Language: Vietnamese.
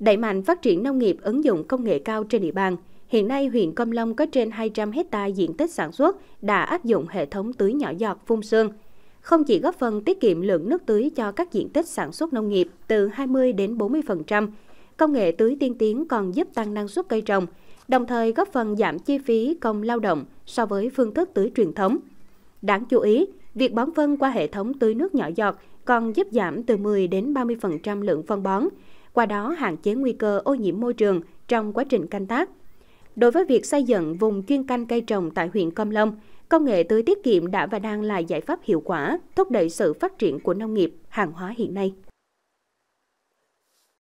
Đẩy mạnh phát triển nông nghiệp ứng dụng công nghệ cao trên địa bàn, hiện nay huyện Cam Long có trên 200 hecta diện tích sản xuất đã áp dụng hệ thống tưới nhỏ giọt phun sương. Không chỉ góp phần tiết kiệm lượng nước tưới cho các diện tích sản xuất nông nghiệp từ 20 đến 40%, công nghệ tưới tiên tiến còn giúp tăng năng suất cây trồng, đồng thời góp phần giảm chi phí công lao động so với phương thức tưới truyền thống. Đáng chú ý, Việc bón phân qua hệ thống tưới nước nhỏ giọt còn giúp giảm từ 10 đến 30% lượng phân bón, qua đó hạn chế nguy cơ ô nhiễm môi trường trong quá trình canh tác. Đối với việc xây dựng vùng chuyên canh cây trồng tại huyện Cam Long, công nghệ tưới tiết kiệm đã và đang là giải pháp hiệu quả thúc đẩy sự phát triển của nông nghiệp hàng hóa hiện nay.